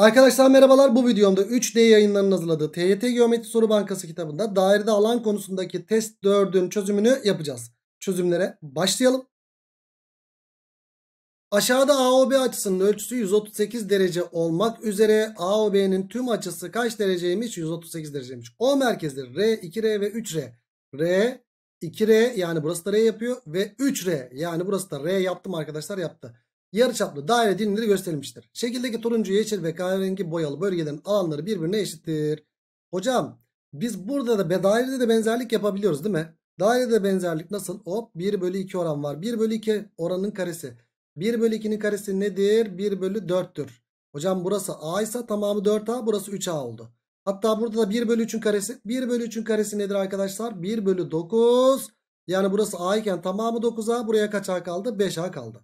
Arkadaşlar merhabalar bu videomda 3D yayınlarının hazırladığı TYT Geometri Soru Bankası kitabında dairede alan konusundaki test 4'ün çözümünü yapacağız. Çözümlere başlayalım. Aşağıda AOB açısının ölçüsü 138 derece olmak üzere AOB'nin tüm açısı kaç dereceymiş? 138 dereceymiş. O merkezleri R, 2R ve 3R. R, 2R yani burası da R yapıyor ve 3R yani burası da R yaptım arkadaşlar yaptı yarıçaplı daire dilimleri gösterilmiştir. Şekildeki turuncu, yeşil ve kahverengi boyalı bölgelerin alanları birbirine eşittir. Hocam biz burada da dairede de benzerlik yapabiliyoruz değil mi? Dairede benzerlik nasıl? Hop 1 bölü 2 oran var. 1 bölü 2 oranın karesi. 1 bölü 2'nin karesi nedir? 1 bölü 4'tür. Hocam burası A ise tamamı 4A burası 3A oldu. Hatta burada da 1 bölü 3'ün karesi. 1 bölü 3'ün karesi nedir arkadaşlar? 1 bölü 9. Yani burası A iken tamamı 9A buraya kaç A kaldı? 5A kaldı.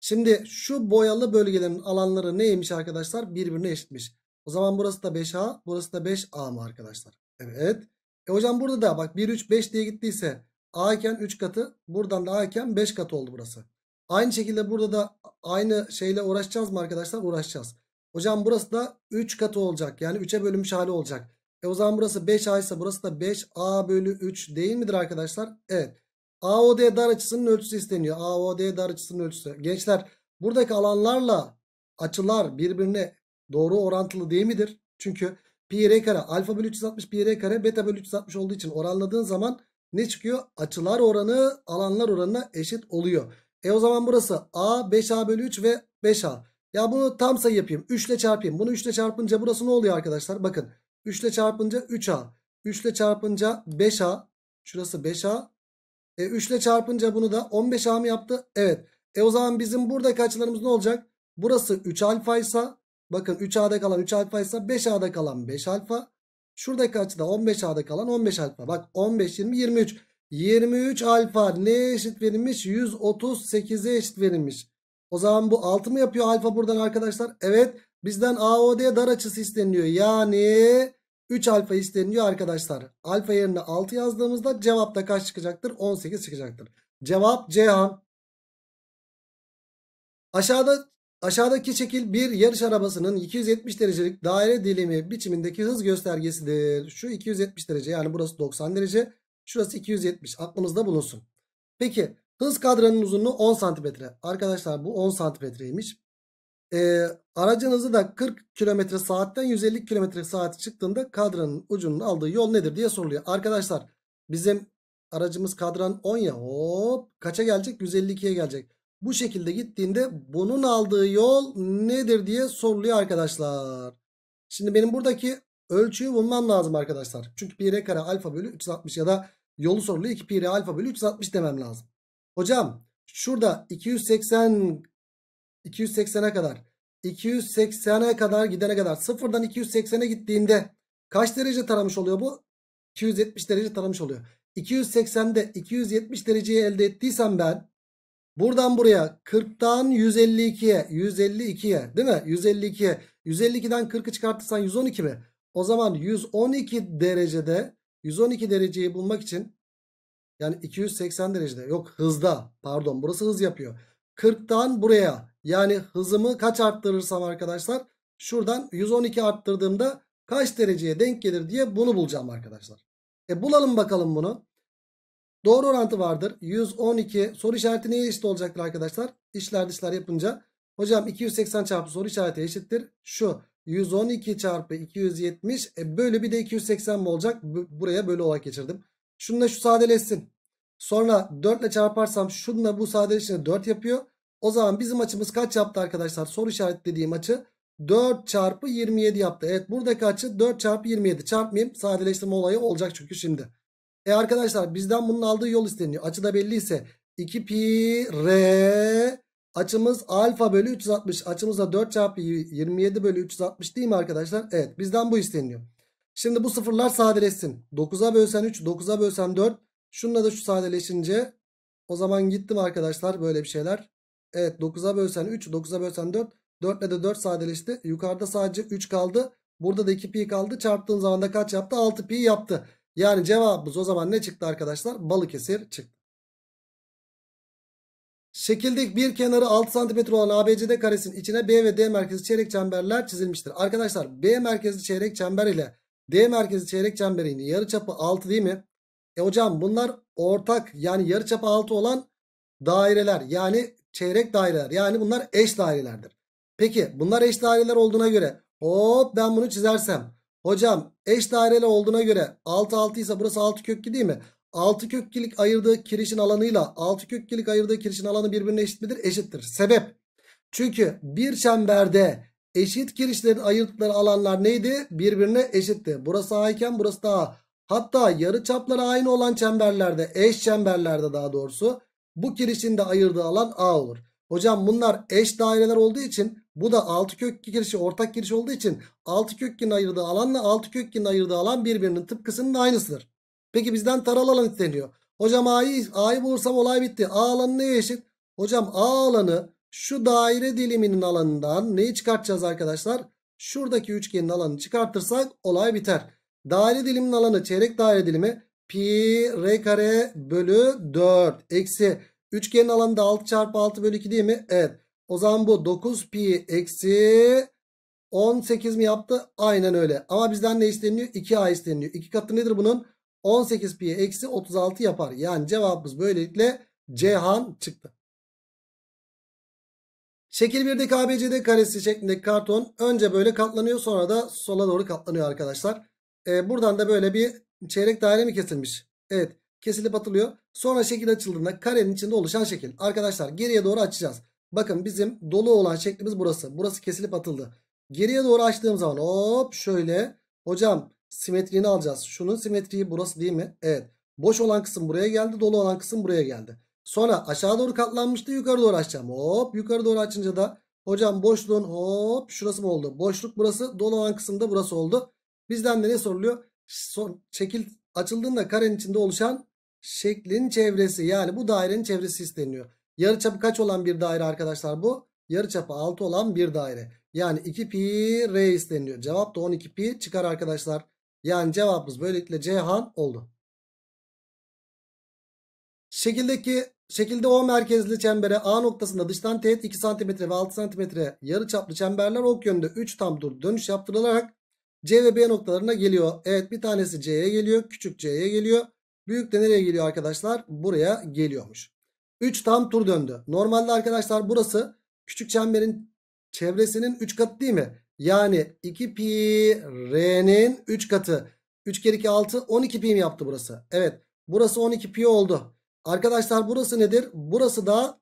Şimdi şu boyalı bölgelerin alanları neymiş arkadaşlar? Birbirine eşitmiş. O zaman burası da 5A, burası da 5A mı arkadaşlar? Evet. E hocam burada da bak 1, 3, 5 diye gittiyse A iken 3 katı, buradan da A iken 5 katı oldu burası. Aynı şekilde burada da aynı şeyle uğraşacağız mı arkadaşlar? Uğraşacağız. Hocam burası da 3 katı olacak. Yani 3'e bölünmüş hali olacak. E o zaman burası 5A ise burası da 5A bölü 3 değil midir arkadaşlar? Evet. AOD dar açısının ölçüsü isteniyor. AOD dar açısının ölçüsü. Gençler buradaki alanlarla açılar birbirine doğru orantılı değil midir? Çünkü pi r kare alfa bölü 360 pi r kare beta bölü 360 olduğu için oranladığın zaman ne çıkıyor? Açılar oranı alanlar oranına eşit oluyor. E o zaman burası A 5A bölü 3 ve 5A. Ya bunu tam sayı yapayım. 3 ile çarpayım. Bunu 3 ile çarpınca burası ne oluyor arkadaşlar? Bakın 3 ile çarpınca 3A. 3 ile çarpınca 5A. Şurası 5A. E, 3 ile çarpınca bunu da 15 A mı yaptı? Evet. E o zaman bizim buradaki açılarımız ne olacak? Burası 3 alfa ise bakın 3 A'da kalan 3 alfa ise 5 A'da kalan 5 alfa. Şuradaki açıda 15 A'da kalan 15 alfa. Bak 15, 20, 23. 23 alfa ne eşit verilmiş? 138'e eşit verilmiş. O zaman bu 6 mı yapıyor alfa buradan arkadaşlar? Evet. Bizden AOD dar açısı isteniliyor. Yani 3 alfa isteniyor arkadaşlar. Alfa yerine 6 yazdığımızda cevap da kaç çıkacaktır? 18 çıkacaktır. Cevap Ceyhan. Aşağıda aşağıdaki şekil bir yarış arabasının 270 derecelik daire dilimi biçimindeki hız göstergesidir. Şu 270 derece yani burası 90 derece. Şurası 270 aklımızda bulunsun. Peki hız kadranın uzunluğu 10 santimetre. Arkadaşlar bu 10 santimetreymiş e, aracınızı da 40 km saatten 150 km saat çıktığında kadranın ucunun aldığı yol nedir diye soruluyor. Arkadaşlar bizim aracımız kadran 10 ya hop kaça gelecek 152'ye gelecek. Bu şekilde gittiğinde bunun aldığı yol nedir diye soruluyor arkadaşlar. Şimdi benim buradaki ölçüyü bulmam lazım arkadaşlar. Çünkü pi r kare alfa bölü 360 ya da yolu soruluyor 2 pi r alfa bölü 360 demem lazım. Hocam şurada 280 280'e kadar. 280'e kadar gidene kadar. Sıfırdan 280'e gittiğinde kaç derece taramış oluyor bu? 270 derece taramış oluyor. 280'de 270 dereceyi elde ettiysem ben buradan buraya 40'tan 152'ye 152'ye değil mi? 152'ye 152'den 40'ı çıkartırsan 112 mi? O zaman 112 derecede 112 dereceyi bulmak için yani 280 derecede yok hızda pardon burası hız yapıyor. 40'tan buraya yani hızımı kaç arttırırsam arkadaşlar şuradan 112 arttırdığımda kaç dereceye denk gelir diye bunu bulacağım arkadaşlar. E bulalım bakalım bunu. Doğru orantı vardır. 112 soru işareti neye eşit olacaktır arkadaşlar? İşler dışlar yapınca. Hocam 280 çarpı soru işareti eşittir. Şu 112 çarpı 270 e bölü bir de 280 mi olacak? Buraya bölü olarak geçirdim. Şununla şu sadeleşsin. Sonra 4 ile çarparsam şununla bu sadeleşince 4 yapıyor. O zaman bizim açımız kaç yaptı arkadaşlar? Soru işaretlediği açı 4 çarpı 27 yaptı. Evet buradaki açı 4 çarpı 27. Çarpmayayım. Sadeleştirme olayı olacak çünkü şimdi. E arkadaşlar bizden bunun aldığı yol isteniyor. Açı da belli ise 2 pi r açımız alfa bölü 360. Açımız da 4 çarpı 27 bölü 360 değil mi arkadaşlar? Evet bizden bu isteniyor. Şimdi bu sıfırlar sadeleşsin. 9'a bölsen 3, 9'a bölsen 4. Şununla da şu sadeleşince o zaman gittim arkadaşlar böyle bir şeyler. Evet 9'a bölsen 3, 9'a bölsen 4. 4 ile de 4 sadeleşti. Yukarıda sadece 3 kaldı. Burada da 2 pi kaldı. Çarptığın zaman da kaç yaptı? 6 pi yaptı. Yani cevabımız o zaman ne çıktı arkadaşlar? Balıkesir çıktı. Şekildik bir kenarı 6 cm olan ABCD karesinin içine B ve D merkezi çeyrek çemberler çizilmiştir. Arkadaşlar B merkezi çeyrek çember ile D merkezi çeyrek çemberinin yarıçapı 6 değil mi? E hocam bunlar ortak yani yarıçapı 6 olan daireler yani çeyrek daireler. Yani bunlar eş dairelerdir. Peki bunlar eş daireler olduğuna göre hop ben bunu çizersem. Hocam eş daireli olduğuna göre 6 6 ise burası 6 kökli değil mi? 6 kökkilik ayırdığı kirişin alanıyla 6 kökkilik ayırdığı kirişin alanı birbirine eşit midir? Eşittir. Sebep? Çünkü bir çemberde eşit kirişlerin ayırdıkları alanlar neydi? Birbirine eşitti. Burası A iken burası da A. Hatta yarı çapları aynı olan çemberlerde, eş çemberlerde daha doğrusu bu kirişin de ayırdığı alan A olur. Hocam bunlar eş daireler olduğu için bu da 6 kök kirişi ortak giriş olduğu için 6 kökkin ayırdığı alanla 6 kökkin ayırdığı alan birbirinin tıpkısının aynısıdır. Peki bizden taralı alan isteniyor. Hocam A'yı A'yı bulursam olay bitti. A alanı neye eşit? Hocam A alanı şu daire diliminin alanından neyi çıkartacağız arkadaşlar? Şuradaki üçgenin alanını çıkartırsak olay biter. Daire diliminin alanı çeyrek daire dilimi pi r kare bölü 4 eksi üçgenin alanı da 6 çarpı 6 bölü 2 değil mi? Evet. O zaman bu 9 pi eksi 18 mi yaptı? Aynen öyle. Ama bizden ne isteniyor? 2a isteniyor. 2 katı nedir bunun? 18 pi eksi 36 yapar. Yani cevabımız böylelikle Cihan çıktı. Şekil 1'deki ABCD karesi şeklindeki karton önce böyle katlanıyor sonra da sola doğru katlanıyor arkadaşlar. Ee, buradan da böyle bir çeyrek daire mi kesilmiş? Evet kesilip atılıyor. Sonra şekil açıldığında karenin içinde oluşan şekil. Arkadaşlar geriye doğru açacağız. Bakın bizim dolu olan şeklimiz burası. Burası kesilip atıldı. Geriye doğru açtığım zaman hop şöyle. Hocam simetriğini alacağız. Şunun simetriği burası değil mi? Evet. Boş olan kısım buraya geldi. Dolu olan kısım buraya geldi. Sonra aşağı doğru katlanmıştı. Yukarı doğru açacağım. Hop yukarı doğru açınca da hocam boşluğun hop şurası mı oldu? Boşluk burası. Dolu olan kısım da burası oldu. Bizden de ne soruluyor? son şekil açıldığında karenin içinde oluşan şeklin çevresi yani bu dairenin çevresi isteniyor. Yarıçapı kaç olan bir daire arkadaşlar bu? Yarıçapı 6 olan bir daire. Yani 2 pi r isteniyor. Cevap da 12 pi çıkar arkadaşlar. Yani cevabımız böylelikle Cihan oldu. Şekildeki şekilde O merkezli çembere A noktasında dıştan teğet 2 cm ve 6 cm yarıçaplı çemberler ok yönünde 3 tam dur dönüş yaptırılarak C ve B noktalarına geliyor. Evet bir tanesi C'ye geliyor. Küçük C'ye geliyor. Büyük de nereye geliyor arkadaşlar? Buraya geliyormuş. 3 tam tur döndü. Normalde arkadaşlar burası küçük çemberin çevresinin 3 katı değil mi? Yani 2 pi r'nin 3 katı. 3 kere 2 6 12 pi mi yaptı burası? Evet. Burası 12 pi oldu. Arkadaşlar burası nedir? Burası da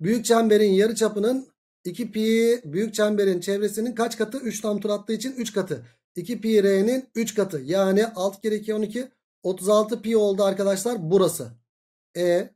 büyük çemberin yarı çapının 2 pi büyük çemberin çevresinin kaç katı? 3 tam tur attığı için 3 katı. 2 pi r'nin 3 katı. Yani 6 kere 2 12 36 pi oldu arkadaşlar burası. E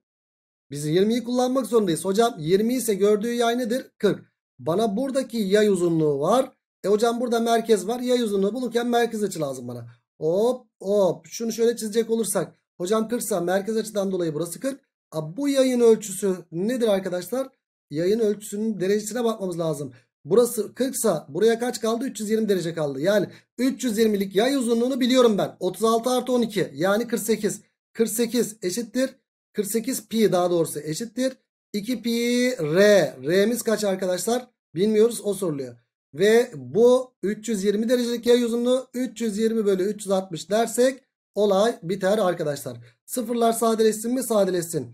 biz 20'yi kullanmak zorundayız. Hocam 20 ise gördüğü yay nedir? 40. Bana buradaki yay uzunluğu var. E hocam burada merkez var. Yay uzunluğu bulurken merkez açı lazım bana. Hop hop. Şunu şöyle çizecek olursak. Hocam 40 ise merkez açıdan dolayı burası 40. A, bu yayın ölçüsü nedir arkadaşlar? yayın ölçüsünün derecesine bakmamız lazım. Burası 40 sa buraya kaç kaldı? 320 derece kaldı. Yani 320'lik yay uzunluğunu biliyorum ben. 36 artı 12 yani 48. 48 eşittir. 48 pi daha doğrusu eşittir. 2 pi r. R'miz kaç arkadaşlar? Bilmiyoruz o soruluyor. Ve bu 320 derecelik yay uzunluğu 320 bölü 360 dersek olay biter arkadaşlar. Sıfırlar sadeleşsin mi? Sadeleşsin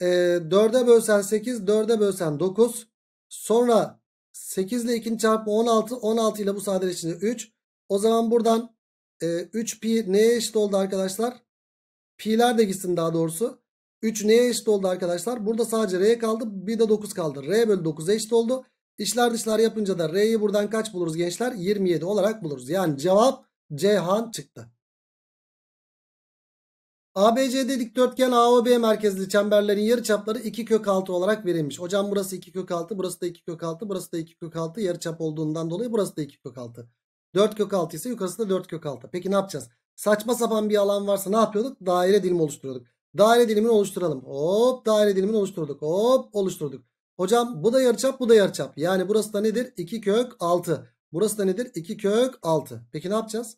e, 4'e bölsen 8, 4'e bölsen 9. Sonra 8 ile 2'nin çarpımı 16, 16 ile bu sadeleşince 3. O zaman buradan e, 3 pi neye eşit oldu arkadaşlar? Pi'ler de gitsin daha doğrusu. 3 neye eşit oldu arkadaşlar? Burada sadece R kaldı. Bir de 9 kaldı. R bölü 9 eşit oldu. İşler dışlar yapınca da R'yi buradan kaç buluruz gençler? 27 olarak buluruz. Yani cevap Cihan çıktı. ABC dikdörtgen AOB merkezli çemberlerin yarıçapları 2 kök 6 olarak verilmiş. Hocam burası 2 kök 6, burası da 2 kök 6, burası da 2 kök 6 yarıçap olduğundan dolayı burası da 2 kök 6. 4 kök 6 ise yukarısı da 4 kök 6. Peki ne yapacağız? Saçma sapan bir alan varsa ne yapıyorduk? Daire dilimi oluşturuyorduk. Daire dilimini oluşturalım. Hop daire dilimini oluşturduk. Hop oluşturduk. Hocam bu da yarıçap bu da yarıçap. Yani burası da nedir? 2 kök 6. Burası da nedir? 2 kök 6. Peki ne yapacağız?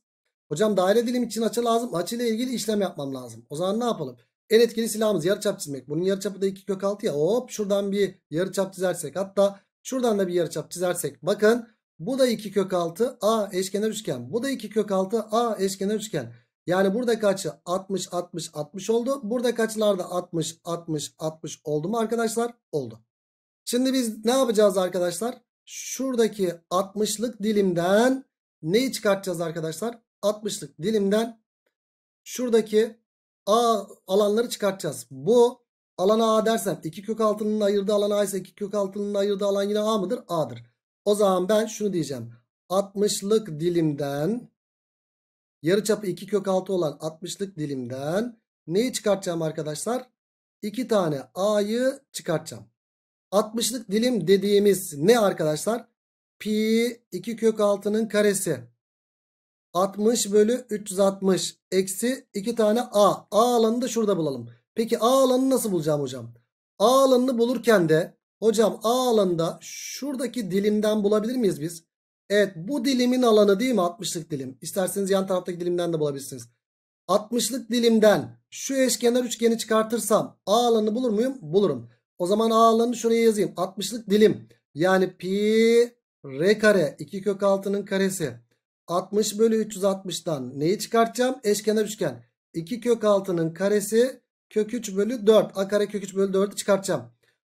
Hocam daire dilim için açı lazım. Açı ile ilgili işlem yapmam lazım. O zaman ne yapalım? En etkili silahımız yarıçap çizmek. Bunun yarıçapı da 2 kök 6 ya. Hop şuradan bir yarıçap çizersek hatta şuradan da bir yarıçap çizersek bakın bu da 2 kök 6 A eşkenar üçgen. Bu da 2 kök 6 A eşkenar üçgen. Yani buradaki açı 60 60 60 oldu. Buradaki açılar da 60 60 60 oldu mu arkadaşlar? Oldu. Şimdi biz ne yapacağız arkadaşlar? Şuradaki 60'lık dilimden neyi çıkartacağız arkadaşlar? 60'lık dilimden şuradaki A alanları çıkartacağız. Bu alana A dersem 2 kök altının ayırdığı alan A ise 2 kök altının ayırdığı alan yine A mıdır? A'dır. O zaman ben şunu diyeceğim. 60'lık dilimden yarıçapı 2 kök altı olan 60'lık dilimden neyi çıkartacağım arkadaşlar? 2 tane A'yı çıkartacağım. 60'lık dilim dediğimiz ne arkadaşlar? Pi 2 kök altının karesi 60 bölü 360 eksi 2 tane A. A alanı da şurada bulalım. Peki A alanını nasıl bulacağım hocam? A alanını bulurken de hocam A alanında şuradaki dilimden bulabilir miyiz biz? Evet bu dilimin alanı değil mi 60'lık dilim? İsterseniz yan taraftaki dilimden de bulabilirsiniz. 60'lık dilimden şu eşkenar üçgeni çıkartırsam A alanını bulur muyum? Bulurum. O zaman A alanını şuraya yazayım. 60'lık dilim yani pi r kare 2 kök altının karesi 60 bölü 360'dan neyi çıkartacağım? Eşkenar üçgen. 2 kök 6'nın karesi kök 3 bölü 4. A kare kök 3 bölü 4'ü çıkartacağım.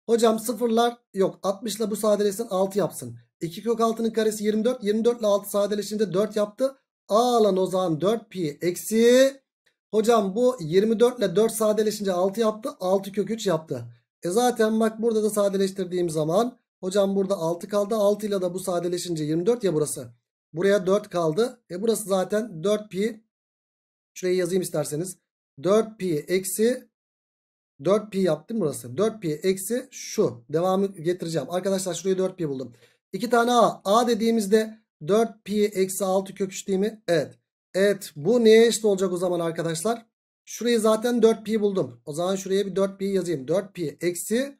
Hocam sıfırlar yok. 60 ile bu sadeleşsin 6 yapsın. 2 kök 6'nın karesi 24. 24 ile 6 sadeleşince 4 yaptı. A alan o zaman 4 pi eksi. Hocam bu 24 ile 4 sadeleşince 6 yaptı. 6 kök 3 yaptı. E zaten bak burada da sadeleştirdiğim zaman hocam burada 6 kaldı. 6 ile de bu sadeleşince 24 ya burası. Buraya 4 kaldı. E burası zaten 4 pi. şurayı yazayım isterseniz. 4 pi eksi 4 pi yaptım burası. 4 pi eksi şu. Devamı getireceğim. Arkadaşlar şurayı 4 pi buldum. 2 tane a. A dediğimizde 4 pi eksi 6 kök 3 değil mi? Evet. Evet bu neye eşit olacak o zaman arkadaşlar? Şurayı zaten 4 pi buldum. O zaman şuraya bir 4 pi yazayım. 4 pi eksi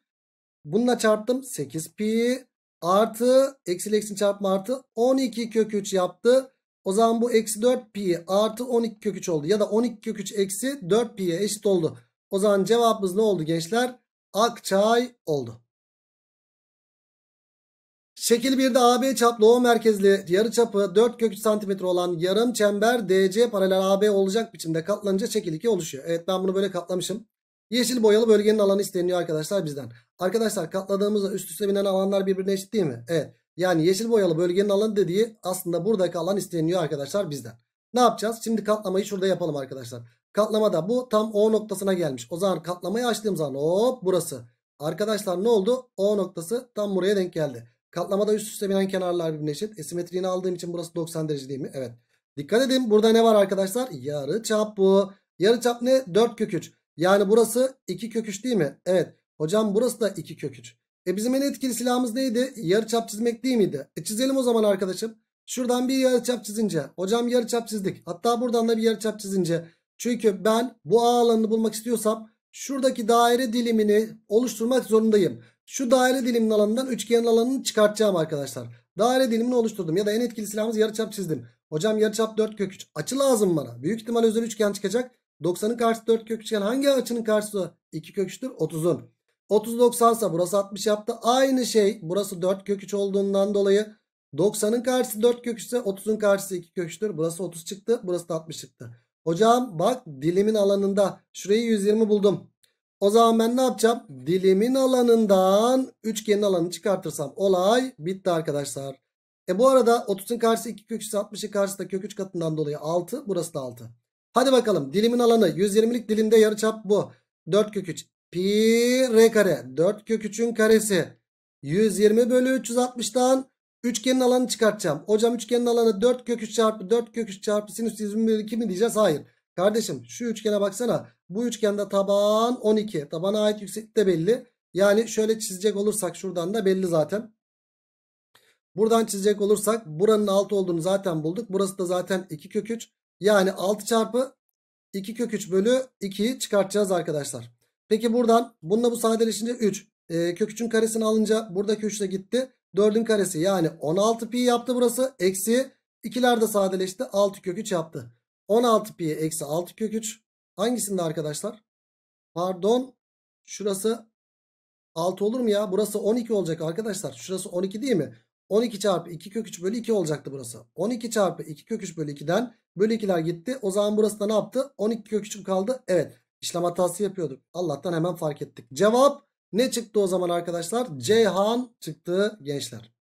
bununla çarptım 8 pi artı eksi eksi çarpma artı 12 kök 3 yaptı. O zaman bu eksi 4 pi artı 12 kök 3 oldu. Ya da 12 kök 3 eksi 4 pi'ye eşit oldu. O zaman cevabımız ne oldu gençler? Akçay oldu. Şekil 1'de AB çaplı O merkezli yarıçapı 4 kök 3 santimetre olan yarım çember DC paralel AB olacak biçimde katlanınca şekil 2 oluşuyor. Evet ben bunu böyle katlamışım. Yeşil boyalı bölgenin alanı isteniyor arkadaşlar bizden. Arkadaşlar katladığımızda üst üste binen alanlar birbirine eşit değil mi? Evet. Yani yeşil boyalı bölgenin alanı dediği aslında buradaki alan isteniyor arkadaşlar bizden. Ne yapacağız? Şimdi katlamayı şurada yapalım arkadaşlar. Katlamada bu tam O noktasına gelmiş. O zaman katlamayı açtığım zaman hop burası. Arkadaşlar ne oldu? O noktası tam buraya denk geldi. Katlamada üst üste binen kenarlar birbirine eşit. Esimetriğini aldığım için burası 90 derece değil mi? Evet. Dikkat edin burada ne var arkadaşlar? Yarı çap bu. Yarı çap ne? 4 kök 3. Yani burası 2 kök 3 değil mi? Evet. Hocam burası da 2 kök 3. E bizim en etkili silahımız neydi? Yarı çap çizmek değil miydi? E çizelim o zaman arkadaşım. Şuradan bir yarı çap çizince. Hocam yarı çap çizdik. Hatta buradan da bir yarı çap çizince. Çünkü ben bu A alanını bulmak istiyorsam şuradaki daire dilimini oluşturmak zorundayım. Şu daire dilimin alanından üçgenin alanını çıkartacağım arkadaşlar. Daire dilimini oluşturdum ya da en etkili silahımız yarı çap çizdim. Hocam yarı çap 4 kök 3. Açı lazım bana. Büyük ihtimal özel üçgen çıkacak. 90'ın karşısı 4 kök üçgen hangi açının karşısı 2 kök 3'tür? 30'un. 30 90 ise burası 60 yaptı. Aynı şey burası 4 kök 3 olduğundan dolayı 90'ın karşısı 4 kök 3 ise 30'un karşısı 2 kök 3'tür. Burası 30 çıktı. Burası da 60 çıktı. Hocam bak dilimin alanında şurayı 120 buldum. O zaman ben ne yapacağım? Dilimin alanından üçgenin alanını çıkartırsam olay bitti arkadaşlar. E bu arada 30'un karşısı 2 kök 3 60'ın karşısı da kök 3 katından dolayı 6. Burası da 6. Hadi bakalım dilimin alanı 120'lik dilimde yarıçap bu. 4 kök 3. Pi r kare. 4 kök 3'ün karesi. 120 bölü 360'dan üçgenin alanı çıkartacağım. Hocam üçgenin alanı 4 kök 3 çarpı 4 kök 3 çarpı sinüs 120 bölü 2 mi diyeceğiz? Hayır. Kardeşim şu üçgene baksana. Bu üçgende taban 12. Tabana ait yükseklik de belli. Yani şöyle çizecek olursak şuradan da belli zaten. Buradan çizecek olursak buranın 6 olduğunu zaten bulduk. Burası da zaten 2 kök 3. Yani 6 çarpı 2 kök 3 bölü 2'yi çıkartacağız arkadaşlar. Peki buradan bununla bu sadeleşince 3. E, ee, kök 3'ün karesini alınca buradaki 3 de gitti. 4'ün karesi yani 16 pi yaptı burası. Eksi 2'ler de sadeleşti. 6 kök 3 yaptı. 16 pi eksi 6 kök 3. Hangisinde arkadaşlar? Pardon. Şurası 6 olur mu ya? Burası 12 olacak arkadaşlar. Şurası 12 değil mi? 12 çarpı 2 kök 3 bölü 2 olacaktı burası. 12 çarpı 2 kök 3 bölü 2'den bölü 2'ler gitti. O zaman burası da ne yaptı? 12 kök 3 kaldı? Evet. İşlem hatası yapıyorduk. Allah'tan hemen fark ettik. Cevap ne çıktı o zaman arkadaşlar? Ceyhan çıktı gençler.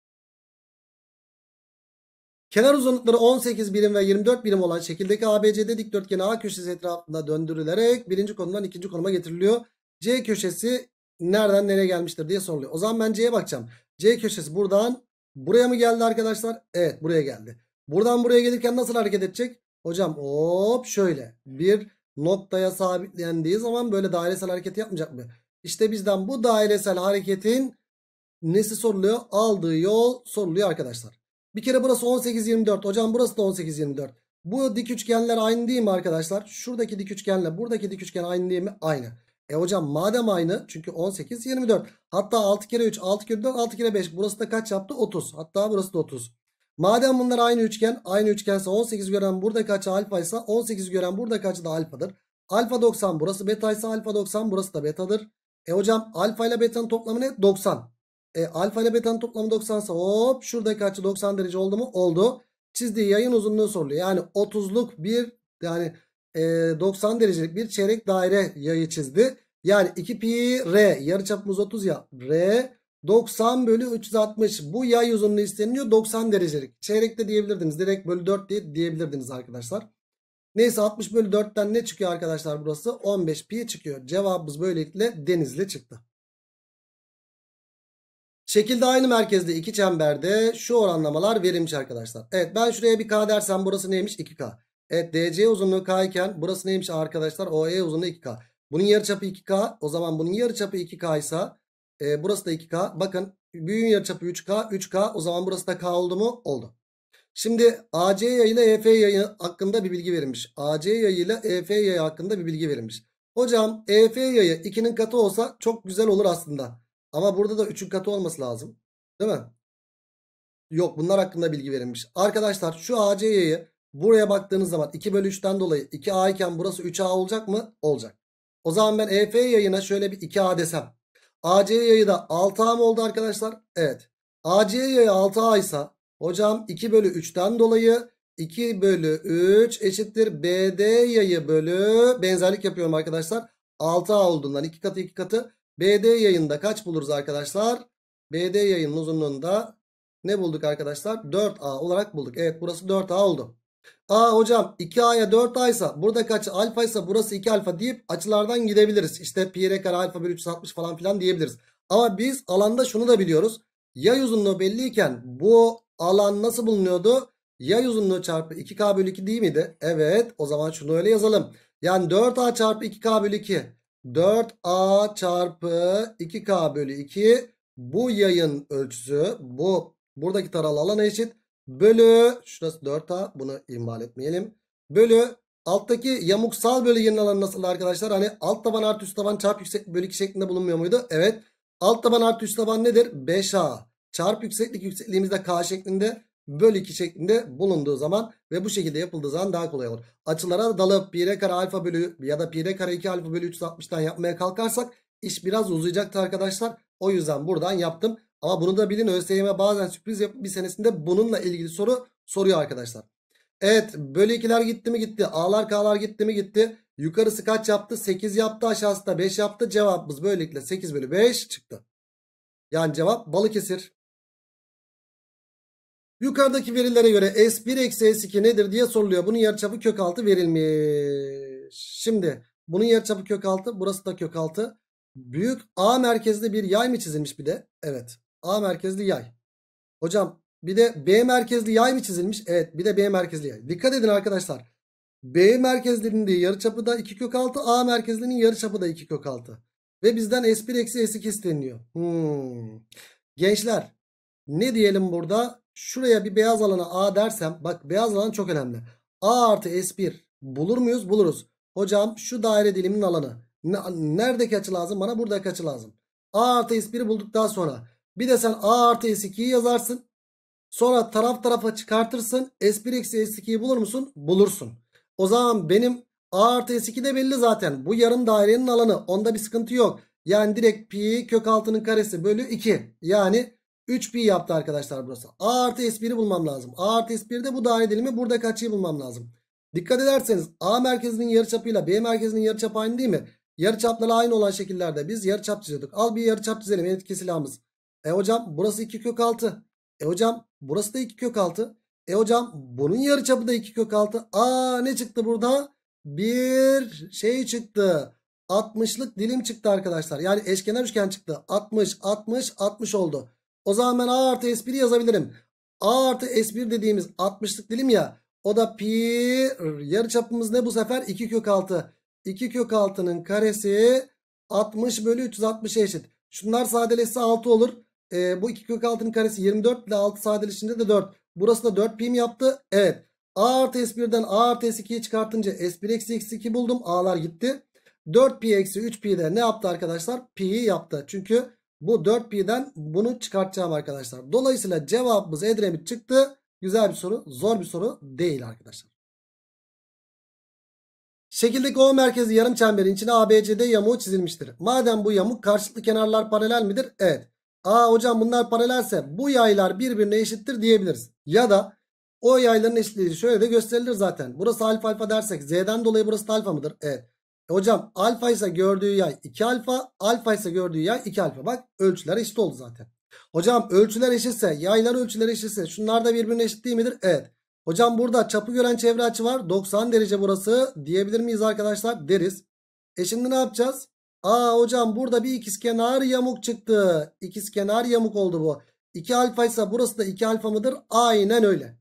Kenar uzunlukları 18 birim ve 24 birim olan şekildeki ABCD dikdörtgeni A köşesi etrafında döndürülerek birinci konumdan ikinci konuma getiriliyor. C köşesi nereden nereye gelmiştir diye soruluyor. O zaman ben C'ye bakacağım. C köşesi buradan buraya mı geldi arkadaşlar? Evet buraya geldi. Buradan buraya gelirken nasıl hareket edecek? Hocam hop şöyle bir noktaya sabitlendiği zaman böyle dairesel hareket yapmayacak mı? İşte bizden bu dairesel hareketin nesi soruluyor? Aldığı yol soruluyor arkadaşlar. Bir kere burası 18-24. Hocam burası da 18-24. Bu dik üçgenler aynı değil mi arkadaşlar? Şuradaki dik üçgenle buradaki dik üçgen aynı değil mi? Aynı. E hocam madem aynı çünkü 18 24. Hatta 6 kere 3 6 kere 4 6 kere 5 burası da kaç yaptı? 30. Hatta burası da 30. Madem bunlar aynı üçgen aynı üçgense 18 gören buradaki açı alfa ise 18 gören buradaki açı da alfadır. Alfa 90 burası beta ise alfa 90 burası da betadır. E hocam alfa ile betanın toplamı ne? 90. E alfa ile betanın toplamı 90 ise hop şuradaki açı 90 derece oldu mu? Oldu. Çizdiği yayın uzunluğu soruluyor. Yani 30'luk bir yani e, 90 derecelik bir çeyrek daire yayı çizdi. Yani 2 pi r yarıçapımız 30 ya. R 90 bölü 360 bu yay uzunluğu isteniyor 90 derecelik. Çeyrek de diyebilirdiniz. Direkt bölü 4 diye diyebilirdiniz arkadaşlar. Neyse 60 bölü 4'ten ne çıkıyor arkadaşlar burası? 15 pi çıkıyor. Cevabımız böylelikle denizli çıktı. Şekilde aynı merkezde iki çemberde şu oranlamalar verilmiş arkadaşlar. Evet ben şuraya bir k dersem burası neymiş? 2k. Evet DC uzunluğu k iken burası neymiş arkadaşlar? OE uzunluğu 2k. Bunun yarıçapı 2k. O zaman bunun yarıçapı 2k ise e, burası da 2K. Bakın büyüğün yarıçapı 3K. 3K o zaman burası da K oldu mu? Oldu. Şimdi AC yayı ile EF yayı hakkında bir bilgi verilmiş. AC yayı ile EF yayı hakkında bir bilgi verilmiş. Hocam EF yayı 2'nin katı olsa çok güzel olur aslında. Ama burada da 3'ün katı olması lazım. Değil mi? Yok bunlar hakkında bilgi verilmiş. Arkadaşlar şu AC yayı buraya baktığınız zaman 2 bölü 3'ten dolayı 2A iken burası 3A olacak mı? Olacak. O zaman ben EF yayına şöyle bir 2A desem. AC yayı da 6A mı oldu arkadaşlar? Evet. AC yayı 6A ise hocam 2 bölü 3'ten dolayı 2 bölü 3 eşittir. BD yayı bölü benzerlik yapıyorum arkadaşlar. 6A olduğundan 2 katı 2 katı. BD yayında kaç buluruz arkadaşlar? BD yayının uzunluğunda ne bulduk arkadaşlar? 4A olarak bulduk. Evet burası 4A oldu. A hocam 2A'ya 4A'ysa burada kaç alfa ise burası 2 alfa deyip açılardan gidebiliriz. İşte pi r kare alfa bölü 360 falan filan diyebiliriz. Ama biz alanda şunu da biliyoruz. Yay uzunluğu belliyken bu alan nasıl bulunuyordu? Yay uzunluğu çarpı 2K bölü 2 değil miydi? Evet o zaman şunu öyle yazalım. Yani 4A çarpı 2K bölü 2. 4A çarpı 2K bölü 2 bu yayın ölçüsü bu buradaki taralı alana eşit bölü şurası 4A bunu ihmal etmeyelim. Bölü alttaki yamuksal bölgenin alanı nasıl arkadaşlar? Hani alt taban artı üst taban çarp yükseklik bölü 2 şeklinde bulunmuyor muydu? Evet. Alt taban artı üst taban nedir? 5A çarp yükseklik yüksekliğimizde K şeklinde bölü 2 şeklinde bulunduğu zaman ve bu şekilde yapıldığı zaman daha kolay olur. Açılara dalıp pi r kare alfa bölü ya da pi r kare 2 alfa bölü 360'tan yapmaya kalkarsak iş biraz uzayacaktı arkadaşlar. O yüzden buradan yaptım. Ama bunu da bilin ÖSYM bazen sürpriz yapıp bir senesinde bununla ilgili soru soruyor arkadaşlar. Evet bölü 2'ler gitti mi gitti. A'lar K'lar gitti mi gitti. Yukarısı kaç yaptı? 8 yaptı aşağısı da 5 yaptı. Cevabımız böylelikle 8 bölü 5 çıktı. Yani cevap Balıkesir. Yukarıdaki verilere göre S1 eksi S2 nedir diye soruluyor. Bunun yarıçapı kök altı verilmiş. Şimdi bunun yarıçapı kök altı burası da kök altı. Büyük A merkezli bir yay mı çizilmiş bir de? Evet. A merkezli yay. Hocam bir de B merkezli yay mı çizilmiş? Evet bir de B merkezli yay. Dikkat edin arkadaşlar. B merkezlinin de yarıçapı da 2 kök 6. A merkezlinin yarıçapı da 2 kök 6. Ve bizden S1 eksi S2 isteniyor. Hmm. Gençler ne diyelim burada? Şuraya bir beyaz alana A dersem. Bak beyaz alan çok önemli. A artı S1 bulur muyuz? Buluruz. Hocam şu daire diliminin alanı. Neredeki açı lazım? Bana buradaki açı lazım. A artı S1'i bulduktan sonra bir de sen a artı s2'yi yazarsın. Sonra taraf tarafa çıkartırsın. S1 eksi S2'yi bulur musun? Bulursun. O zaman benim A artı S2 de belli zaten. Bu yarım dairenin alanı. Onda bir sıkıntı yok. Yani direkt pi kök altının karesi bölü 2. Yani 3 pi yaptı arkadaşlar burası. A artı S1'i bulmam lazım. A artı S1'de bu daire dilimi burada kaçıyı bulmam lazım. Dikkat ederseniz A merkezinin yarıçapıyla B merkezinin yarıçapı aynı değil mi? Yarıçapları aynı olan şekillerde biz yarıçap çiziyorduk. Al bir yarıçap çizelim. Evet silahımız. E hocam burası 2 kök 6. E hocam burası da 2 kök 6. E hocam bunun yarıçapı da 2 kök 6. Aa ne çıktı burada? Bir şey çıktı. 60'lık dilim çıktı arkadaşlar. Yani eşkenar üçgen çıktı. 60, 60, 60 oldu. O zaman ben A artı S1'i yazabilirim. A artı S1 dediğimiz 60'lık dilim ya. O da pi yarıçapımız ne bu sefer? 2 kök 6. 2 kök 6'nın karesi 60 bölü 360'a eşit. Şunlar sadeleşse 6 olur. E, bu 2 kök 6'nın karesi 24 ile 6 sadeleşince de 4. Burası da 4 pim yaptı. Evet. A artı S1'den A artı S2'yi çıkartınca S1 eksi X2 buldum. A'lar gitti. 4 pi eksi 3 pi de ne yaptı arkadaşlar? Pi'yi yaptı. Çünkü bu 4 pi'den bunu çıkartacağım arkadaşlar. Dolayısıyla cevabımız Edremit çıktı. Güzel bir soru. Zor bir soru değil arkadaşlar. Şekildeki O merkezi yarım çemberin içine ABCD yamuğu çizilmiştir. Madem bu yamuk karşılıklı kenarlar paralel midir? Evet. Aa hocam bunlar paralelse bu yaylar birbirine eşittir diyebiliriz. Ya da o yayların eşitliği şöyle de gösterilir zaten. Burası alfa alfa dersek z'den dolayı burası da alfa mıdır? Evet. E hocam alfa ise gördüğü yay 2 alfa. Alfa ise gördüğü yay 2 alfa. Bak ölçüler eşit oldu zaten. Hocam ölçüler eşitse yaylar ölçüler eşitse şunlar da birbirine eşit değil midir? Evet. Hocam burada çapı gören çevre açı var. 90 derece burası diyebilir miyiz arkadaşlar? Deriz. E şimdi ne yapacağız? Aa hocam burada bir ikizkenar yamuk çıktı. İkizkenar yamuk oldu bu. 2 alfa ise burası da 2 alfa mıdır? Aynen öyle.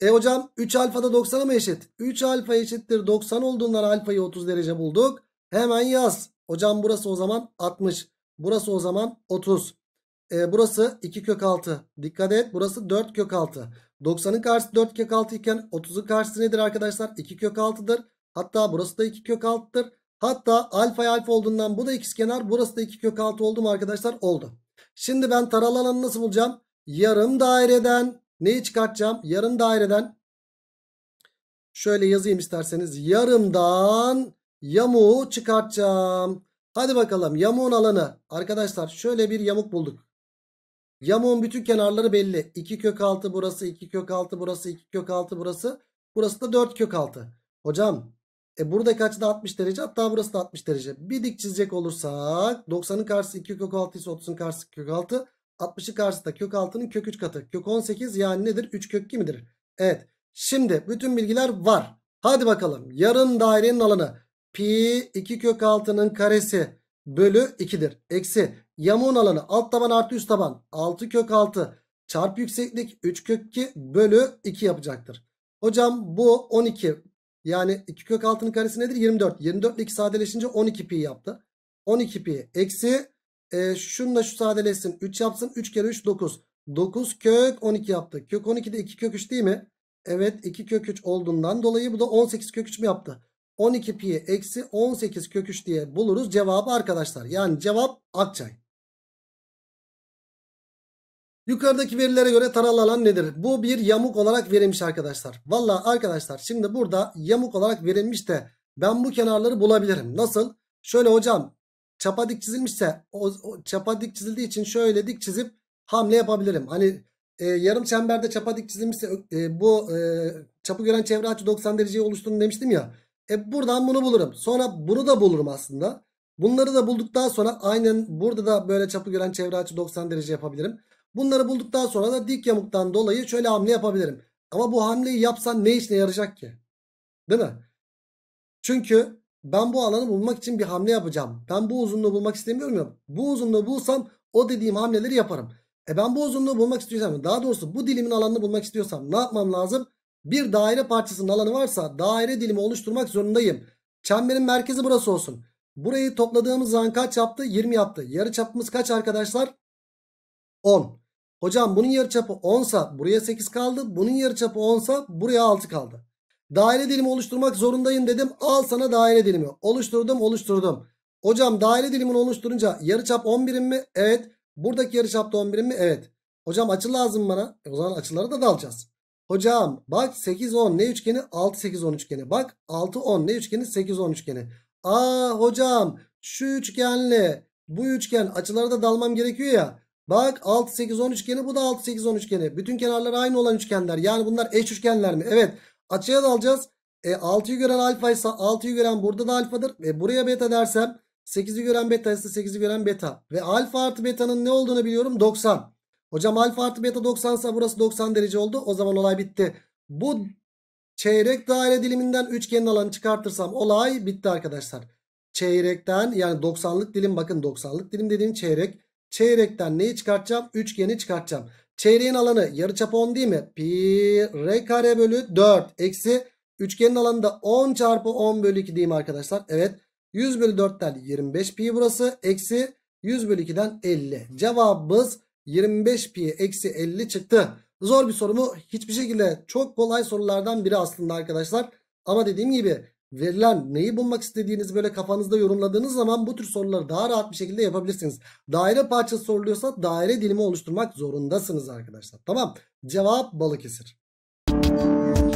E hocam 3 alfa da 90'a mı eşit? 3 alfa eşittir 90 olduğundan alfayı 30 derece bulduk. Hemen yaz. Hocam burası o zaman 60. Burası o zaman 30. E, burası 2 kök 6. Dikkat et burası 4 kök 6. 90'ın karşısı 4 kök 6 iken 30'un karşısı nedir arkadaşlar? 2 kök 6'dır. Hatta burası da 2 kök 6'dır. Hatta alfa alfa olduğundan bu da kenar, Burası da 2 kök 6 oldu mu arkadaşlar? Oldu. Şimdi ben taralı alanı nasıl bulacağım? Yarım daireden neyi çıkartacağım? Yarım daireden şöyle yazayım isterseniz. Yarımdan yamuğu çıkartacağım. Hadi bakalım yamuğun alanı. Arkadaşlar şöyle bir yamuk bulduk. Yamuğun bütün kenarları belli. 2 kök 6 burası, 2 kök 6 burası, 2 kök 6 burası. Burası da 4 kök 6. Hocam e buradaki açı da 60 derece. Hatta burası da 60 derece. Bir dik çizecek olursak 90'ın karşısı 2 kök 6 ise 30'un karşısı kök 6. 60'ın karşısı da kök 6'nın kök 3 katı. Kök 18 yani nedir? 3 kök 2 midir? Evet. Şimdi bütün bilgiler var. Hadi bakalım. Yarın dairenin alanı pi 2 kök 6'nın karesi bölü 2'dir. Eksi yamuğun alanı alt taban artı üst taban 6 kök 6 çarpı yükseklik 3 kök 2 bölü 2 yapacaktır. Hocam bu 12 yani 2 kök 6'nın karesi nedir? 24. 24 ile 2 sadeleşince 12 pi yaptı. 12 pi eksi e, şununla şu sadeleşsin. 3 yapsın. 3 kere 3 9. 9 kök 12 yaptı. Kök 12 de 2 kök 3 değil mi? Evet 2 kök 3 olduğundan dolayı bu da 18 kök 3 mü yaptı? 12 pi eksi 18 kök 3 diye buluruz cevabı arkadaşlar. Yani cevap Akçay. Yukarıdaki verilere göre taralı alan nedir? Bu bir yamuk olarak verilmiş arkadaşlar. Valla arkadaşlar şimdi burada yamuk olarak verilmiş de ben bu kenarları bulabilirim. Nasıl? Şöyle hocam çapa dik çizilmişse o, o çapa dik çizildiği için şöyle dik çizip hamle yapabilirim. Hani e, yarım çemberde çapa dik çizilmişse e, bu e, çapı gören çevre açı 90 dereceyi oluşturun demiştim ya. E buradan bunu bulurum. Sonra bunu da bulurum aslında. Bunları da bulduktan sonra aynen burada da böyle çapı gören çevre açı 90 derece yapabilirim. Bunları bulduktan sonra da dik yamuktan dolayı şöyle hamle yapabilirim. Ama bu hamleyi yapsan ne işine yarayacak ki? Değil mi? Çünkü ben bu alanı bulmak için bir hamle yapacağım. Ben bu uzunluğu bulmak istemiyorum ya. Bu uzunluğu bulsam o dediğim hamleleri yaparım. E ben bu uzunluğu bulmak istiyorsam daha doğrusu bu dilimin alanını bulmak istiyorsam ne yapmam lazım? Bir daire parçasının alanı varsa daire dilimi oluşturmak zorundayım. Çemberin merkezi burası olsun. Burayı topladığımız zaman kaç yaptı? 20 yaptı. Yarı çapımız kaç arkadaşlar? 10. Hocam bunun yarıçapı 10 sa buraya 8 kaldı. Bunun yarıçapı 10 sa buraya 6 kaldı. Daire dilimi oluşturmak zorundayım dedim. Al sana daire dilimi. Oluşturdum oluşturdum. Hocam daire dilimini oluşturunca yarıçap 10 birim mi? Evet. Buradaki yarıçap da 10 mi? Evet. Hocam açı lazım bana. E o zaman açıları da dalacağız. Hocam bak 8 10 ne üçgeni? 6 8 10 üçgeni. Bak 6 10 ne üçgeni? 8 10 üçgeni. Aa hocam şu üçgenle bu üçgen açıları da dalmam gerekiyor ya. Bak 6 8 10 üçgeni bu da 6 8 10 üçgeni. Bütün kenarları aynı olan üçgenler. Yani bunlar eş üçgenler mi? Evet. Açıya dalacağız. E 6'yı gören alfa ise 6'yı gören burada da alfadır. ve buraya beta dersem 8'i gören beta ise 8'i gören beta. Ve alfa artı beta'nın ne olduğunu biliyorum 90. Hocam alfa artı beta 90 ise burası 90 derece oldu. O zaman olay bitti. Bu çeyrek daire diliminden üçgenin alanı çıkartırsam olay bitti arkadaşlar. Çeyrekten yani 90'lık dilim bakın 90'lık dilim dediğim çeyrek. Çeyrekten neyi çıkartacağım? Üçgeni çıkartacağım. Çeyreğin alanı yarıçap 10 değil mi? Pi r kare bölü 4 eksi üçgenin alanı da 10 çarpı 10 bölü 2 diyeyim arkadaşlar? Evet. 100 bölü 4'ten 25 pi burası. Eksi 100 bölü 2'den 50. Cevabımız 25 pi eksi 50 çıktı. Zor bir soru mu? Hiçbir şekilde çok kolay sorulardan biri aslında arkadaşlar. Ama dediğim gibi verilen neyi bulmak istediğiniz böyle kafanızda yorumladığınız zaman bu tür soruları daha rahat bir şekilde yapabilirsiniz. Daire parçası soruluyorsa daire dilimi oluşturmak zorundasınız arkadaşlar. Tamam cevap Balıkesir. Müzik